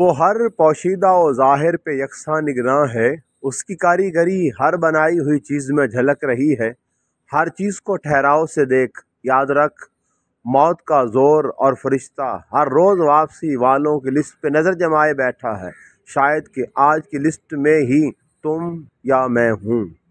वो हर पोशीदा और ज़ाहिर पे यकसा निगरान है उसकी कारीगरी हर बनाई हुई चीज़ में झलक रही है हर चीज़ को ठहराव से देख याद रख मौत का ज़ोर और फरिश्ता हर रोज़ वापसी वालों की लिस्ट पे नज़र जमाए बैठा है शायद कि आज की लिस्ट में ही तुम या मैं हूँ